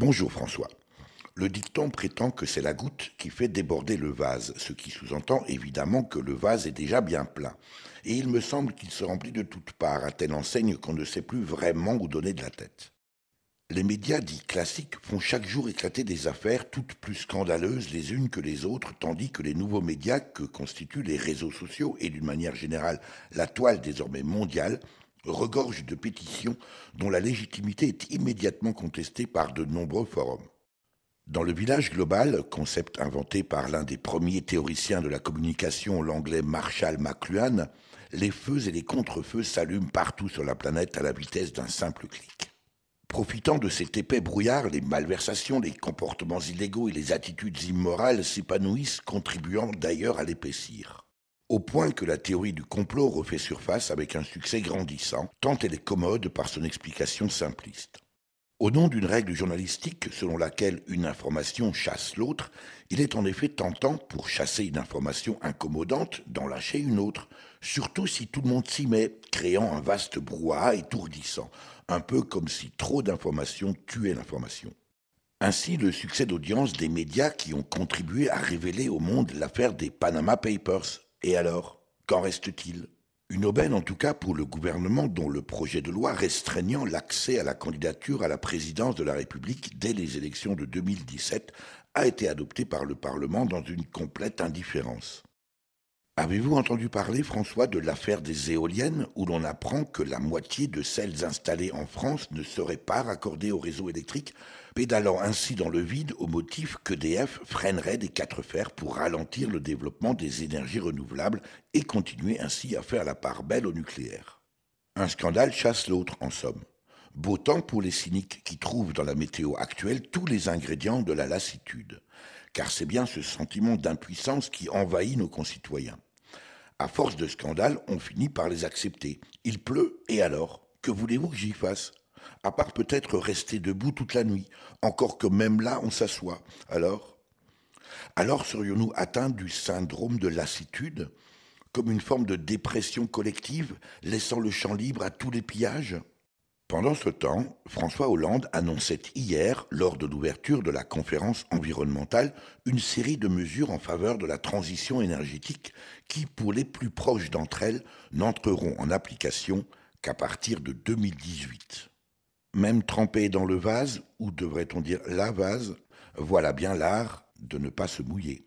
Bonjour François. Le dicton prétend que c'est la goutte qui fait déborder le vase, ce qui sous-entend évidemment que le vase est déjà bien plein. Et il me semble qu'il se remplit de toutes parts, à telle enseigne qu'on ne sait plus vraiment où donner de la tête. Les médias dits classiques font chaque jour éclater des affaires toutes plus scandaleuses les unes que les autres, tandis que les nouveaux médias que constituent les réseaux sociaux et d'une manière générale la toile désormais mondiale regorge de pétitions dont la légitimité est immédiatement contestée par de nombreux forums. Dans le village global, concept inventé par l'un des premiers théoriciens de la communication, l'anglais Marshall McLuhan, les feux et les contre-feux s'allument partout sur la planète à la vitesse d'un simple clic. Profitant de cet épais brouillard, les malversations, les comportements illégaux et les attitudes immorales s'épanouissent, contribuant d'ailleurs à l'épaissir au point que la théorie du complot refait surface avec un succès grandissant, tant elle est commode par son explication simpliste. Au nom d'une règle journalistique selon laquelle une information chasse l'autre, il est en effet tentant, pour chasser une information incommodante, d'en lâcher une autre, surtout si tout le monde s'y met, créant un vaste brouhaha étourdissant, un peu comme si trop d'informations tuaient l'information. Ainsi, le succès d'audience des médias qui ont contribué à révéler au monde l'affaire des Panama Papers et alors, qu'en reste-t-il Une aubaine en tout cas pour le gouvernement dont le projet de loi restreignant l'accès à la candidature à la présidence de la République dès les élections de 2017 a été adopté par le Parlement dans une complète indifférence. Avez-vous entendu parler, François, de l'affaire des éoliennes où l'on apprend que la moitié de celles installées en France ne seraient pas raccordées au réseau électrique, pédalant ainsi dans le vide au motif que DF freinerait des quatre fers pour ralentir le développement des énergies renouvelables et continuer ainsi à faire la part belle au nucléaire Un scandale chasse l'autre, en somme. Beau temps pour les cyniques qui trouvent dans la météo actuelle tous les ingrédients de la lassitude car c'est bien ce sentiment d'impuissance qui envahit nos concitoyens. À force de scandales, on finit par les accepter. Il pleut, et alors Que voulez-vous que j'y fasse À part peut-être rester debout toute la nuit, encore que même là on s'assoit. Alors Alors serions-nous atteints du syndrome de lassitude comme une forme de dépression collective, laissant le champ libre à tous les pillages pendant ce temps, François Hollande annonçait hier, lors de l'ouverture de la conférence environnementale, une série de mesures en faveur de la transition énergétique qui, pour les plus proches d'entre elles, n'entreront en application qu'à partir de 2018. Même trempé dans le vase, ou devrait-on dire la vase, voilà bien l'art de ne pas se mouiller.